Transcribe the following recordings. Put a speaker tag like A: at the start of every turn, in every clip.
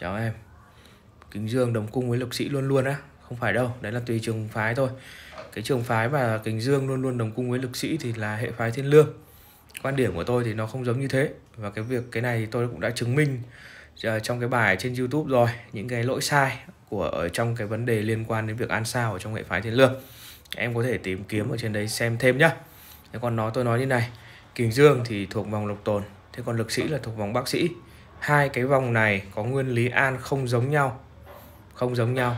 A: chào em kính dương đồng cung với lục sĩ luôn luôn á không phải đâu đấy là tùy trường phái thôi cái trường phái mà kính dương luôn luôn đồng cung với lục sĩ thì là hệ phái thiên lương quan điểm của tôi thì nó không giống như thế và cái việc cái này thì tôi cũng đã chứng minh ờ, trong cái bài trên youtube rồi những cái lỗi sai của ở trong cái vấn đề liên quan đến việc ăn sao ở trong hệ phái thiên lương em có thể tìm kiếm ở trên đấy xem thêm nhá thế còn nó tôi nói như này kính dương thì thuộc vòng lục tồn thế còn lực sĩ là thuộc vòng bác sĩ hai cái vòng này có nguyên lý an không giống nhau không giống nhau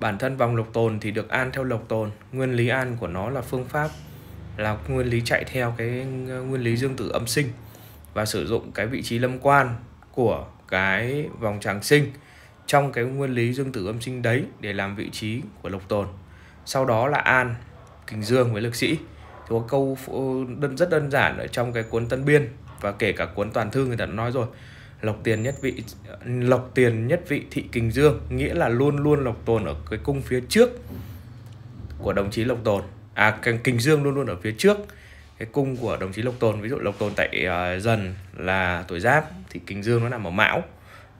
A: bản thân vòng lục tồn thì được an theo lục tồn nguyên lý an của nó là phương pháp là nguyên lý chạy theo cái ờ, nguyên lý dương tử âm sinh và sử dụng cái vị trí lâm quan của cái vòng tràng sinh trong cái nguyên lý dương tử âm sinh đấy để làm vị trí của lục tồn sau đó là an kình dương với lực sĩ thì có câu đơn rất đơn giản ở trong cái cuốn tân biên và kể cả cuốn toàn thư người ta đã nói rồi lộc tiền nhất vị lộc tiền nhất vị thị kình dương nghĩa là luôn luôn lộc tồn ở cái cung phía trước của đồng chí lộc tồn à kình dương luôn luôn ở phía trước cái cung của đồng chí lộc tồn ví dụ lộc tồn tại uh, dần là tuổi giáp thì kình dương nó nằm ở mão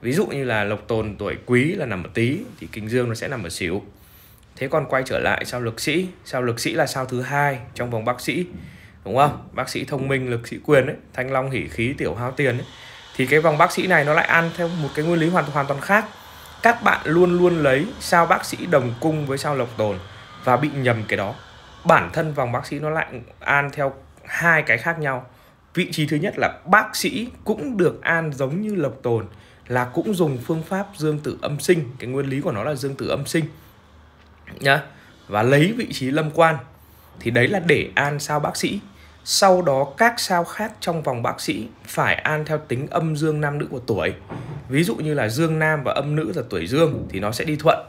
A: ví dụ như là lộc tồn tuổi quý là nằm ở tý thì kình dương nó sẽ nằm ở sửu thế còn quay trở lại sao lực sĩ sao lực sĩ là sao thứ hai trong vòng bác sĩ đúng không bác sĩ thông minh lực sĩ quyền ấy thanh long hỉ khí tiểu hao tiền ấy thì cái vòng bác sĩ này nó lại ăn theo một cái nguyên lý hoàn hoàn toàn khác các bạn luôn luôn lấy sao bác sĩ đồng cung với sao lộc tồn và bị nhầm cái đó bản thân vòng bác sĩ nó lại an theo hai cái khác nhau vị trí thứ nhất là bác sĩ cũng được an giống như lộc tồn là cũng dùng phương pháp dương tử âm sinh cái nguyên lý của nó là dương tử âm sinh nhá và lấy vị trí lâm quan thì đấy là để an sao bác sĩ sau đó các sao khác trong vòng bác sĩ phải an theo tính âm dương nam nữ của tuổi ví dụ như là dương nam và âm nữ là tuổi dương thì nó sẽ đi thuận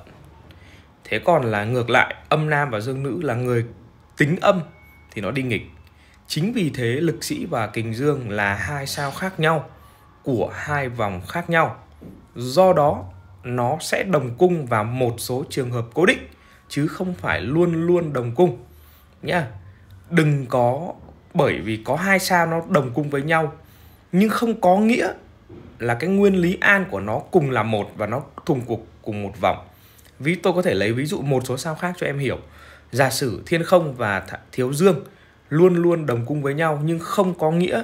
A: thế còn là ngược lại âm nam và dương nữ là người tính âm thì nó đi nghịch chính vì thế lực sĩ và kình dương là hai sao khác nhau của hai vòng khác nhau do đó nó sẽ đồng cung vào một số trường hợp cố định chứ không phải luôn luôn đồng cung nhá đừng có bởi vì có hai sao nó đồng cung với nhau nhưng không có nghĩa là cái nguyên lý an của nó cùng là một và nó thùng cuộc cùng một vòng ví tôi có thể lấy ví dụ một số sao khác cho em hiểu giả sử thiên không và thiếu dương luôn luôn đồng cung với nhau nhưng không có nghĩa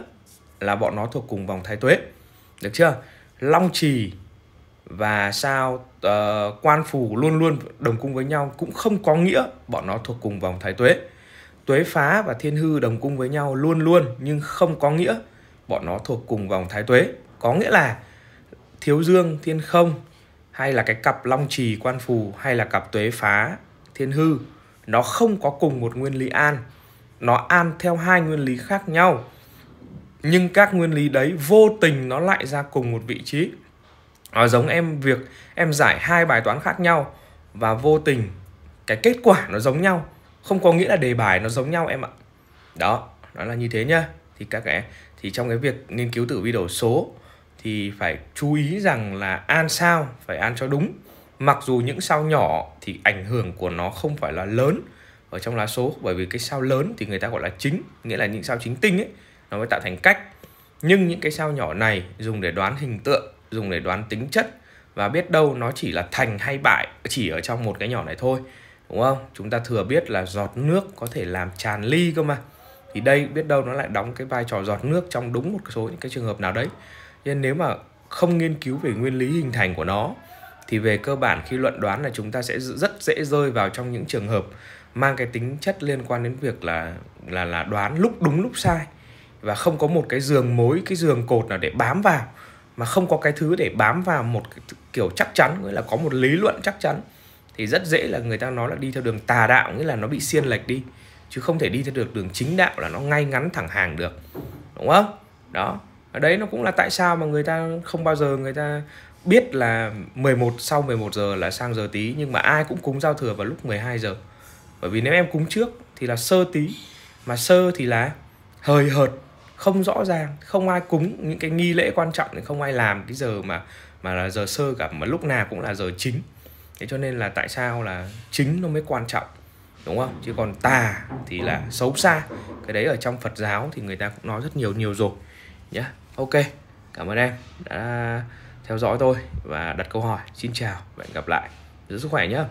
A: là bọn nó thuộc cùng vòng thái tuế được chưa long trì và sao uh, quan phù luôn luôn đồng cung với nhau cũng không có nghĩa bọn nó thuộc cùng vòng thái tuế Tuế phá và thiên hư đồng cung với nhau luôn luôn nhưng không có nghĩa bọn nó thuộc cùng vòng thái tuế. Có nghĩa là thiếu dương thiên không hay là cái cặp long trì quan phù hay là cặp tuế phá thiên hư nó không có cùng một nguyên lý an nó an theo hai nguyên lý khác nhau nhưng các nguyên lý đấy vô tình nó lại ra cùng một vị trí nó giống em việc em giải hai bài toán khác nhau và vô tình cái kết quả nó giống nhau không có nghĩa là đề bài nó giống nhau em ạ đó đó là như thế nhá thì các em, thì trong cái việc nghiên cứu tử vi đồ số thì phải chú ý rằng là an sao phải an cho đúng mặc dù những sao nhỏ thì ảnh hưởng của nó không phải là lớn ở trong lá số bởi vì cái sao lớn thì người ta gọi là chính nghĩa là những sao chính tinh ấy nó mới tạo thành cách nhưng những cái sao nhỏ này dùng để đoán hình tượng dùng để đoán tính chất và biết đâu nó chỉ là thành hay bại chỉ ở trong một cái nhỏ này thôi đúng không chúng ta thừa biết là giọt nước có thể làm tràn ly cơ mà thì đây biết đâu nó lại đóng cái vai trò giọt nước trong đúng một số những cái trường hợp nào đấy nên nếu mà không nghiên cứu về nguyên lý hình thành của nó thì về cơ bản khi luận đoán là chúng ta sẽ rất dễ rơi vào trong những trường hợp mang cái tính chất liên quan đến việc là là là đoán lúc đúng lúc sai và không có một cái giường mối cái giường cột nào để bám vào mà không có cái thứ để bám vào một cái kiểu chắc chắn nghĩa là có một lý luận chắc chắn thì rất dễ là người ta nói là đi theo đường tà đạo nghĩa là nó bị xiên lệch đi chứ không thể đi theo được đường chính đạo là nó ngay ngắn thẳng hàng được đúng không đó ở đấy nó cũng là tại sao mà người ta không bao giờ người ta biết là 11 sau 11 giờ là sang giờ tí nhưng mà ai cũng cúng giao thừa vào lúc 12 giờ bởi vì nếu em cúng trước thì là sơ tí mà sơ thì là hời hợt không rõ ràng không ai cúng những cái nghi lễ quan trọng thì không ai làm cái giờ mà mà là giờ sơ cả mà lúc nào cũng là giờ chính thế cho nên là tại sao là chính nó mới quan trọng đúng không chứ còn tà thì là xấu xa cái đấy ở trong Phật giáo thì người ta cũng nói rất nhiều nhiều rồi nhé yeah. ok cảm ơn em đã theo dõi tôi và đặt câu hỏi xin chào và hẹn gặp lại giữ sức khỏe nhé